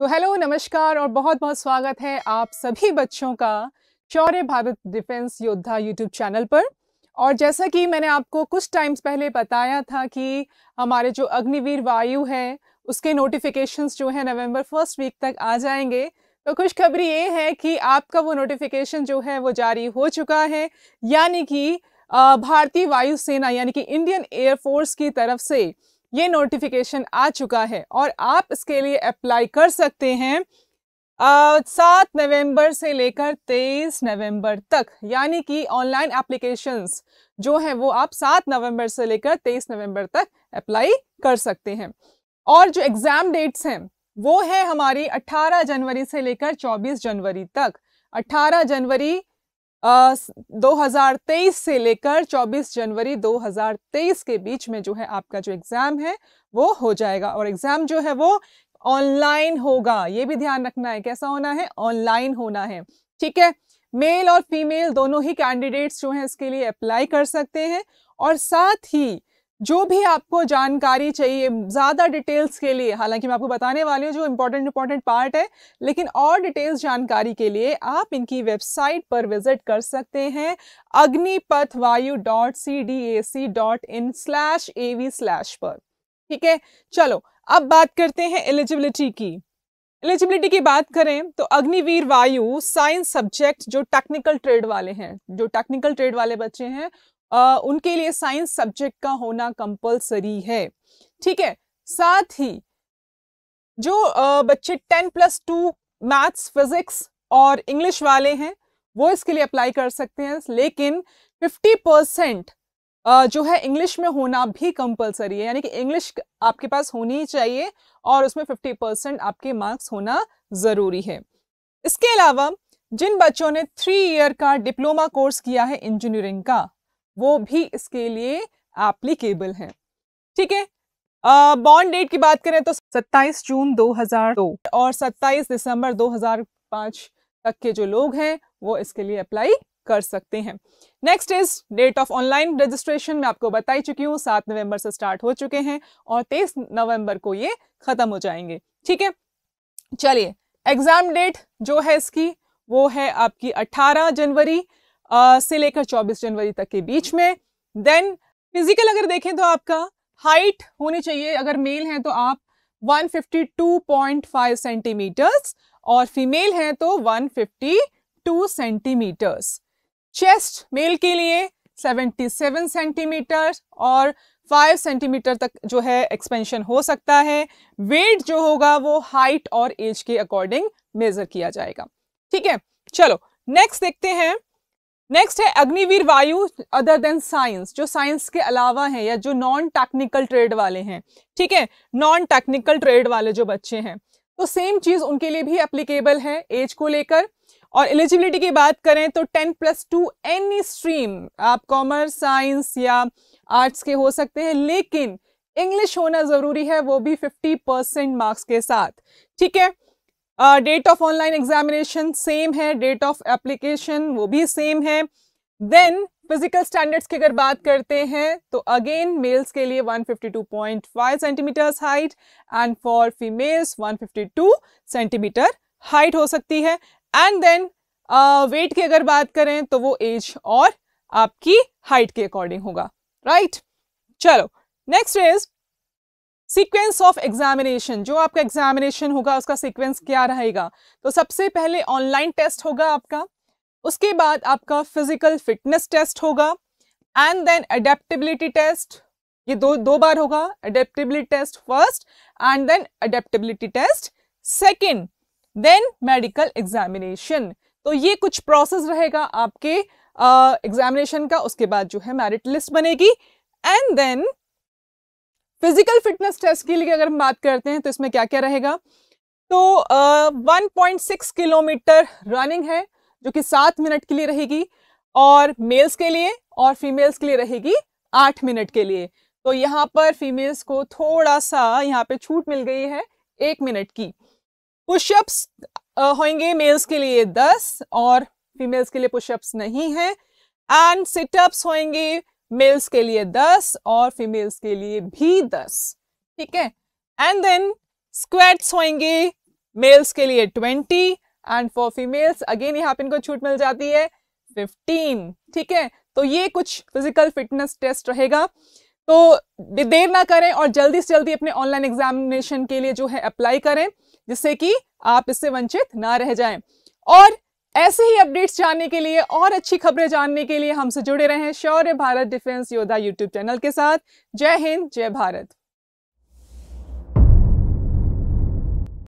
तो हेलो नमस्कार और बहुत बहुत स्वागत है आप सभी बच्चों का Shaurya Bharat defence Yoddha YouTube channel पर और जैसा कि मैंने आपको कुछ टाइम्स पहले बताया था कि हमारे जो अग्निवीर वायु है उसके नोटिफिकेशंस जो है नवंबर फर्स्ट वीक तक आ जाएंगे तो खुशखबरी ये है कि आपका वो नोटिफिकेशन जो है वो जारी हो चुका है यानी कि भारतीय वायुसेना यानी कि इंडियन एयरफोर्स की तरफ से ये नोटिफिकेशन आ चुका है और आप इसके लिए अप्लाई कर सकते हैं सात नवंबर से लेकर तेईस नवंबर तक यानी कि ऑनलाइन एप्लीकेशंस जो है वो आप सात नवंबर से लेकर तेईस नवंबर तक अप्लाई कर सकते हैं और जो एग्ज़ाम डेट्स हैं वो है हमारी 18 जनवरी से लेकर 24 जनवरी तक 18 जनवरी 2023 से लेकर 24 जनवरी 2023 के बीच में जो है आपका जो एग्ज़ाम है वो हो जाएगा और एग्ज़ाम जो है वो ऑनलाइन होगा ये भी ध्यान रखना है कैसा होना है ऑनलाइन होना है ठीक है मेल और फीमेल दोनों ही कैंडिडेट्स जो हैं इसके लिए अप्लाई कर सकते हैं और साथ ही जो भी आपको जानकारी चाहिए ज़्यादा डिटेल्स के लिए हालांकि मैं आपको बताने वाली हूँ जो इम्पोर्टेंट इम्पॉर्टेंट पार्ट है लेकिन और डिटेल्स जानकारी के लिए आप इनकी वेबसाइट पर विजिट कर सकते हैं Agnipath Vayu dot C D A C dot in slash A V slash पर ठीक है चलो अब बात करते हैं एलिजिबिलिटी की एलिजिबिलिटी की बात करें तो अग्निवीर वायु साइंस सब्जेक्ट जो टेक्निकल ट्रेड वाले हैं जो टेक्निकल ट्रेड वाले बच्चे हैं आ, उनके लिए साइंस सब्जेक्ट का होना कंपलसरी है ठीक है साथ ही जो आ, बच्चे ten plus two maths physics और इंग्लिश वाले हैं वो इसके लिए अप्लाई कर सकते हैं लेकिन फिफ्टी परसेंट जो है इंग्लिश में होना भी कंपलसरी है यानी कि इंग्लिश आपके पास होनी ही चाहिए और उसमें फिफ्टी परसेंट आपके मार्क्स होना ज़रूरी है इसके अलावा जिन बच्चों ने थ्री ईयर का डिप्लोमा कोर्स किया है इंजीनियरिंग का वो भी इसके लिए एप्लीकेबल हैं ठीक है बॉन्ड डेट की बात करें तो 27 जून 2002 और 27 दिसंबर 2005 तक के जो लोग हैं वो इसके लिए अप्लाई कर सकते हैं next is date of online registration मैं आपको बता ही चुकी हूँ सात नवंबर से स्टार्ट हो चुके हैं और तेईस नवंबर को ये ख़त्म हो जाएंगे ठीक है चलिए एग्ज़ाम डेट जो है इसकी वो है आपकी 18 जनवरी से लेकर 24 जनवरी तक के बीच में देन फिजिकल अगर देखें तो आपका हाइट होनी चाहिए अगर मेल हैं तो आप 152.5 सेंटीमीटर्स और फीमेल हैं तो 152 सेंटीमीटर्स चेस्ट मेल के लिए 77 सेंटीमीटर और 5 सेंटीमीटर तक जो है एक्सपेंशन हो सकता है वेट जो होगा वो हाइट और एज के अकॉर्डिंग मेजर किया जाएगा ठीक है चलो नेक्स्ट देखते हैं नेक्स्ट है Agniveer Vayu other than science जो साइंस के अलावा हैं या जो नॉन टेक्निकल ट्रेड वाले हैं ठीक है नॉन टेक्निकल ट्रेड वाले जो बच्चे हैं तो सेम चीज़ उनके लिए भी एप्लीकेबल है एज को लेकर और एलिजिबिलिटी की बात करें तो ten plus two any stream आप कॉमर्स साइंस या आर्ट्स के हो सकते हैं लेकिन इंग्लिश होना ज़रूरी है वो भी फिफ्टी परसेंट मार्क्स के साथ ठीक है date of online examination same है डेट ऑफ एप्लीकेशन वो भी सेम है देन फिजिकल स्टैंडर्ड्स की अगर बात करते हैं तो अगेन मेल्स के लिए 152.5 centimetres height and for females 152 centimetre height हो सकती है एंड देन वेट की अगर बात करें तो वो एज और आपकी हाइट के अकॉर्डिंग होगा राइट right? चलो next is sequence of examination जो आपका एग्जामिनेशन होगा उसका सीक्वेंस क्या रहेगा तो सबसे पहले ऑनलाइन टेस्ट होगा आपका उसके बाद आपका फिजिकल फिटनेस टेस्ट होगा एंड देन अडेप्टिबिलिटी टेस्ट ये दो दो बार होगा adaptability test first and then adaptability test second then medical examination तो ये कुछ प्रोसेस रहेगा आपके एग्जामिनेशन uh, का उसके बाद जो है मेरिट लिस्ट बनेगी and then physical fitness test के लिए अगर हम बात करते हैं तो इसमें क्या क्या रहेगा तो one point six kilometre running है जो कि सात मिनट के लिए रहेगी और मेल्स के लिए और फीमेल्स के लिए रहेगी आठ मिनट के लिए तो यहाँ पर फीमेल्स को थोड़ा सा यहाँ पे छूट मिल गई है एक मिनट की पुशअप्स होंगे मेल्स के लिए दस और फीमेल्स के लिए पुशअप्स नहीं है एंड सिटअप्स होंगे मेल्स के लिए दस और फीमेल्स के लिए भी दस ठीक है एंड देन स्क्वेट्स होंगे मेल्स के लिए twenty and for females again यहाँ पे इनको छूट मिल जाती है फिफ्टीन ठीक है तो ये कुछ फिजिकल फिटनेस टेस्ट रहेगा तो देर ना करें और जल्दी से जल्दी अपने ऑनलाइन एग्जामिनेशन के लिए जो है अप्लाई करें जिससे कि आप इससे वंचित ना रह जाएं और ऐसे ही अपडेट्स जानने के लिए और अच्छी खबरें जानने के लिए हमसे जुड़े रहें Shaurya Bharat defence Yoddha YouTube channel के साथ जय हिंद जय भारत